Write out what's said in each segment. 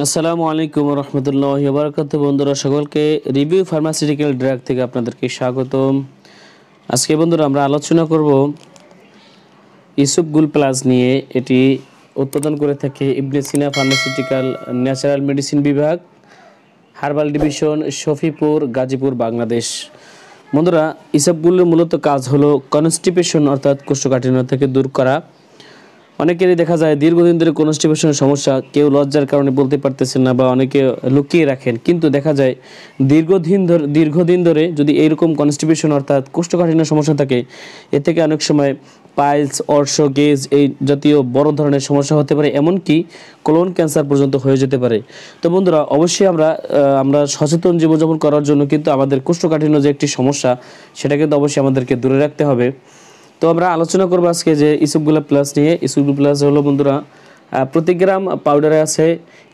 আসসালামু আলাইকুম রহমতুল্লাহ বারকাত বন্ধুরা সকলকে রিভিউ ফার্মাসিউটিক্যাল ড্রাগ থেকে আপনাদেরকে স্বাগতম আজকে বন্ধুরা আমরা আলোচনা করব ইসুপগুল প্লাস নিয়ে এটি উৎপাদন করে থাকে Ibne Sina pharmaceutical natural medicine বিভাগ হার্বাল ডিভিশন শফিপুর গাজীপুর বাংলাদেশ বন্ধুরা ইসবগুলোর মূলত কাজ হলো কনস্টিপেশন অর্থাৎ কোষ্ঠকাঠিন্য থেকে দূর করা অনেকেরই দেখা যায় দীর্ঘদিন ধরে কনস্টিপেশনের সমস্যা কেউ লজ্জার কারণে বলতে পারতেছেন না বা অনেকে লুকিয়ে রাখেন কিন্তু দেখা যায় দীর্ঘদিন ধরে দীর্ঘদিন ধরে যদি এইরকম কনস্টিপেশন অর্থাৎ কোষ্ঠকাঠিন্য সমস্যা থাকে এ থেকে অনেক সময় পাইলস অর্শ গেজ এই জাতীয় বড় ধরনের সমস্যা হতে পারে এমনকি কোলন ক্যান্সার পর্যন্ত হয়ে যেতে পারে তো বন্ধুরা অবশ্যই আমরা আমরা সচেতন জীবনযাপন করার জন্য কিন্তু আমাদের কোষ্ঠকাঠিন্য যে একটি সমস্যা সেটা কিন্তু অবশ্যই আমাদেরকে দূরে রাখতে হবে তো আমরা আলোচনা করবো আজকে যে ইসুপগুলা প্লাস নিয়ে ইসুপগুল প্লাস হলো বন্ধুরা প্রতি গ্রাম পাউডারে আছে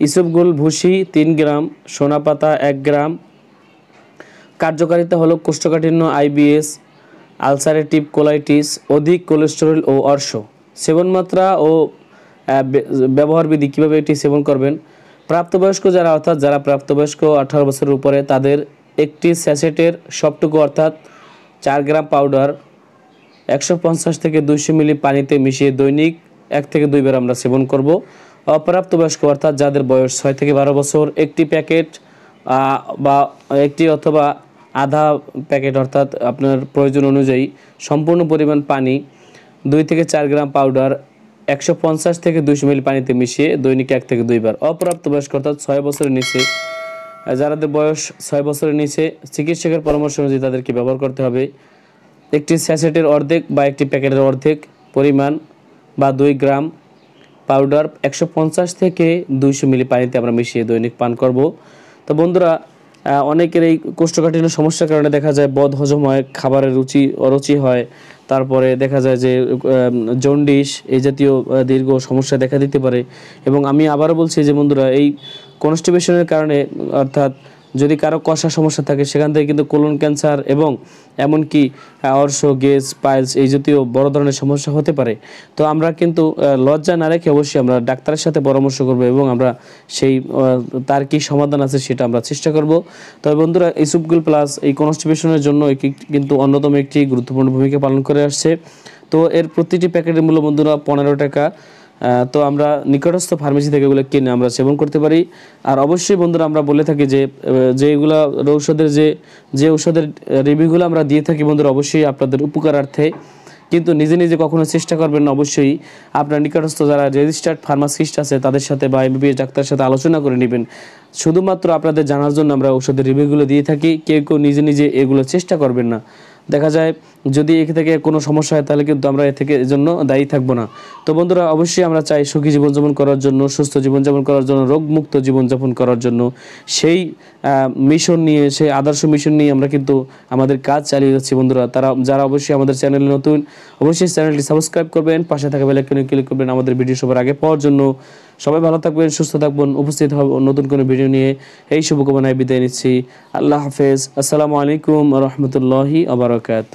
ইসুপগুল ভুসি তিন গ্রাম সোনা পাতা এক গ্রাম কার্যকারিতা হলো কোষ্ঠকাঠিন্য আইবিএস আলসারেটিভ কোলাইটিস অধিক কোলেস্টেরল ও অর্শ সেবনমাত্রা ও ব্যবহারবিধি কীভাবে এটি সেবন করবেন প্রাপ্তবয়স্ক যারা অর্থাৎ যারা প্রাপ্তবয়স্ক আঠারো বছরের উপরে তাদের একটি স্যাসেটের সবটুকু অর্থাৎ চার গ্রাম পাউডার একশো থেকে দুইশো মিলি পানিতে মিশিয়ে দৈনিক এক থেকে দুইবার আমরা সেবন করব বয়স্ক অর্থাৎ যাদের বয়স ছয় থেকে বারো বছর একটি প্যাকেট বা একটি অথবা আধা প্যাকেট অর্থাৎ আপনার প্রয়োজন অনুযায়ী সম্পূর্ণ পরিমাণ পানি দুই থেকে চার গ্রাম পাউডার একশো পঞ্চাশ থেকে দুইশো মিলি পানিতে মিশিয়ে দৈনিক এক থেকে দুইবার বয়স্ক অর্থাৎ ছয় বছরের নিচে যারাদের বয়স ছয় বছরের নিচে চিকিৎসকের পরামর্শ অনুযায়ী তাদেরকে ব্যবহার করতে হবে একটি স্যাসেটের অর্ধেক বা একটি প্যাকেটের অর্ধেক পরিমাণ বা দুই গ্রাম পাউডার একশো থেকে দুইশো মিলি পানিতে আমরা মিশিয়ে দৈনিক পান করব তো বন্ধুরা অনেকের এই কোষ্ঠকাঠিন্য সমস্যার কারণে দেখা যায় বদ হজম হয় খাবারের রুচি অরুচি হয় তারপরে দেখা যায় যে জন্ডিস এই জাতীয় দীর্ঘ সমস্যা দেখা দিতে পারে এবং আমি আবারও বলছি যে বন্ধুরা এই কনস্টিবেশনের কারণে অর্থাৎ যদি কারো কষা সমস্যা থাকে সেখান থেকে কিন্তু কোলন ক্যান্সার এবং এমনকি অর্শ গেস পাইলস এই জাতীয় বড় ধরনের সমস্যা হতে পারে তো আমরা কিন্তু লজ্জা না রেখে অবশ্যই আমরা ডাক্তারের সাথে পরামর্শ করব এবং আমরা সেই তার কি সমাধান আছে সেটা আমরা চেষ্টা করব তবে বন্ধুরা এই সুপগুল প্লাস এই কনস্টিপেশনের জন্য কিন্তু অন্যতম একটি গুরুত্বপূর্ণ ভূমিকা পালন করে আসছে তো এর প্রতিটি প্যাকেটের মূল্য বন্ধুরা পনেরো টাকা তো আমরা নিকটস্থ ফার্মেসি থেকে এগুলো কিনে আমরা সেবন করতে পারি আর অবশ্যই বন্ধুরা আমরা বলে থাকি যে যেগুলো ঔষধের যে যে ঔষধের রিভিউগুলো আমরা দিয়ে থাকি বন্ধুরা অবশ্যই আপনাদের উপকারার্থে কিন্তু নিজে নিজে কখনো চেষ্টা করবেন না অবশ্যই আপনার নিকটস্থ যারা রেজিস্টার্ড ফার্মাসিস্ট আছে তাদের সাথে বা এমবিবিএস ডাক্তারের সাথে আলোচনা করে নেবেন শুধুমাত্র আপনাদের জানার জন্য আমরা ঔষধের রিভিউগুলো দিয়ে থাকি কেউ কেউ নিজে নিজে এগুলো চেষ্টা করবেন না দেখা যায় যদি এ থেকে কোনো সমস্যা হয় তাহলে কিন্তু আমরা এ থেকে জন্য দায়ী থাকবো না তো বন্ধুরা অবশ্যই আমরা চাই সুখী জীবনযাপন করার জন্য সুস্থ জীবনযাপন করার জন্য রোগমুক্ত জীবনযাপন করার জন্য সেই মিশন নিয়ে সেই আদর্শ মিশন নিয়ে আমরা কিন্তু আমাদের কাজ চালিয়ে যাচ্ছি বন্ধুরা তারা যারা অবশ্যই আমাদের চ্যানেলে নতুন অবশ্যই চ্যানেলটি সাবস্ক্রাইব করবেন পাশে থাকা বেলাইকনে ক্লিক করবেন আমাদের ভিডিও সবার আগে পাওয়ার জন্য সবাই ভালো থাকবেন সুস্থ থাকবেন উপস্থিত হব নতুন কোনো ভিডিও নিয়ে এই শুভকামনায় বিদায় নিচ্ছি আল্লাহ হাফেজ আসসালামু আলাইকুম রহমতুল্লাহি আবরকাত